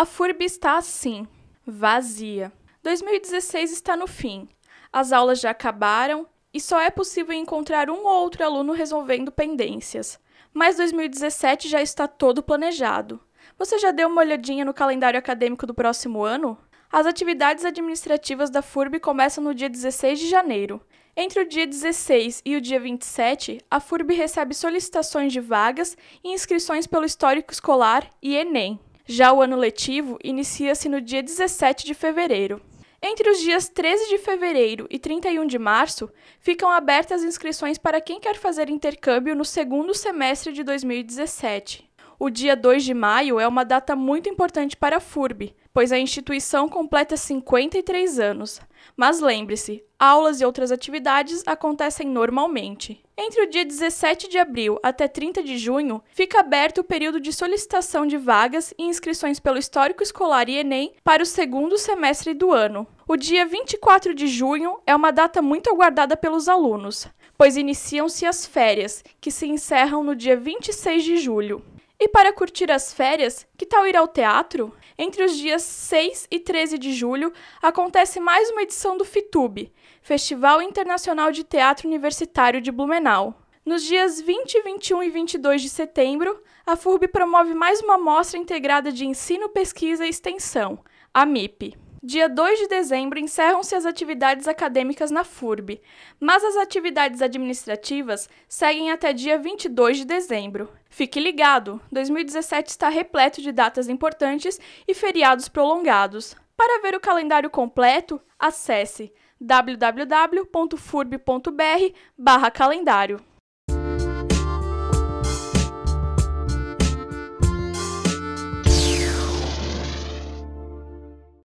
A FURB está assim, vazia. 2016 está no fim. As aulas já acabaram e só é possível encontrar um ou outro aluno resolvendo pendências. Mas 2017 já está todo planejado. Você já deu uma olhadinha no calendário acadêmico do próximo ano? As atividades administrativas da FURB começam no dia 16 de janeiro. Entre o dia 16 e o dia 27, a FURB recebe solicitações de vagas e inscrições pelo Histórico Escolar e Enem. Já o ano letivo inicia-se no dia 17 de fevereiro. Entre os dias 13 de fevereiro e 31 de março, ficam abertas inscrições para quem quer fazer intercâmbio no segundo semestre de 2017 o dia 2 de maio é uma data muito importante para a FURB, pois a instituição completa 53 anos. Mas lembre-se, aulas e outras atividades acontecem normalmente. Entre o dia 17 de abril até 30 de junho, fica aberto o período de solicitação de vagas e inscrições pelo Histórico Escolar e Enem para o segundo semestre do ano. O dia 24 de junho é uma data muito aguardada pelos alunos, pois iniciam-se as férias, que se encerram no dia 26 de julho. E para curtir as férias, que tal ir ao teatro? Entre os dias 6 e 13 de julho acontece mais uma edição do FITUB, Festival Internacional de Teatro Universitário de Blumenau. Nos dias 20, 21 e 22 de setembro, a FURB promove mais uma mostra integrada de ensino, pesquisa e extensão, a MIP. Dia 2 de dezembro encerram-se as atividades acadêmicas na FURB, mas as atividades administrativas seguem até dia 22 de dezembro. Fique ligado, 2017 está repleto de datas importantes e feriados prolongados. Para ver o calendário completo, acesse www.furb.br/calendário.